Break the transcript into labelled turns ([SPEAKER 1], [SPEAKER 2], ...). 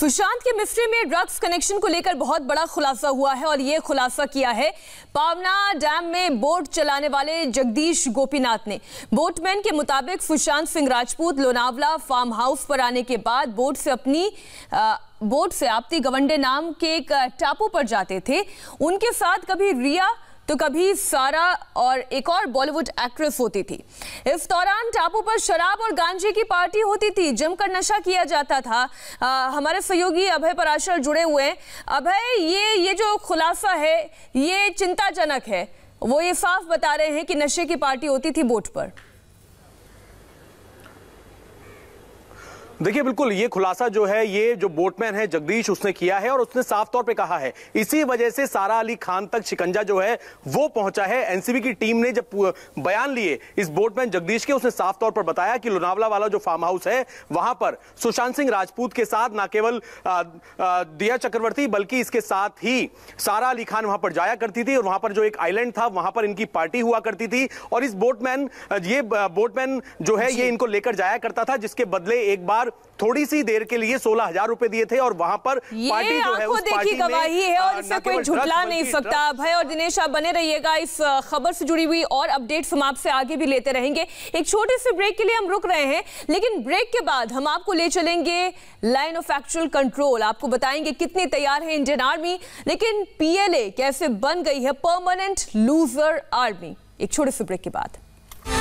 [SPEAKER 1] सुशांत के मिस्ट्री में drugs connection को लेकर बहुत बड़ा खुलासा हुआ है और ये खुलासा किया है पावना डैम में बोट चलाने वाले जगदीश गोपीनाथ ने बोटमैन के मुताबिक सुशांत सिंह राजपूत लोनावला फार्म हाउस पर आने के बाद बोट से अपनी आ, बोट से आपती गवंडे नाम के एक टापू पर जाते थे उनके साथ कभी रिया तो कभी सारा और एक और बॉलीवुड एक्ट्रेस होती थी इस दौरान टापू पर शराब और गांजे की पार्टी होती थी जमकर नशा किया जाता था आ, हमारे सहयोगी अभय पराशर जुड़े हुए हैं अभय ये ये जो खुलासा है ये चिंताजनक है वो ये साफ बता रहे हैं कि नशे की पार्टी होती थी बोट पर
[SPEAKER 2] देखिए बिल्कुल ये खुलासा जो है ये जो बोटमैन है जगदीश उसने किया है और उसने साफ तौर पे कहा है इसी वजह से सारा अली खान तक शिकंजा जो है वो पहुंचा है एनसीबी की टीम ने जब बयान लिए इस बोटमैन जगदीश के उसने साफ तौर पर बताया कि लोनावला वाला जो फार्म हाउस है वहां पर सुशांत सिंह राजपूत के साथ ना केवल दिया चक्रवर्ती बल्कि इसके साथ ही सारा अली खान वहां पर जाया करती थी और वहां पर जो एक आईलैंड था वहां पर इनकी पार्टी हुआ करती थी और इस बोटमैन ये बोटमैन जो है ये इनको लेकर जाया करता था जिसके बदले एक बार सरकार थोड़ी सी देर के लिए सोलह हजार रूपए दिए थे और वहां पर ये पार्टी जो है उस पार्टी गवाही है और इससे कोई झुटला नहीं सकता
[SPEAKER 1] भाई और दिनेश आप बने रहिएगा इस खबर से जुड़ी हुई और अपडेट हम आपसे आगे भी लेते रहेंगे एक छोटे से ब्रेक के लिए हम रुक रहे हैं लेकिन ब्रेक के बाद हम आपको ले चलेंगे लाइन ऑफ एक्चुअल कंट्रोल आपको बताएंगे कितने तैयार है इंडियन आर्मी लेकिन पीएलए कैसे बन गई है परमानेंट लूजर आर्मी एक छोटे से ब्रेक के बाद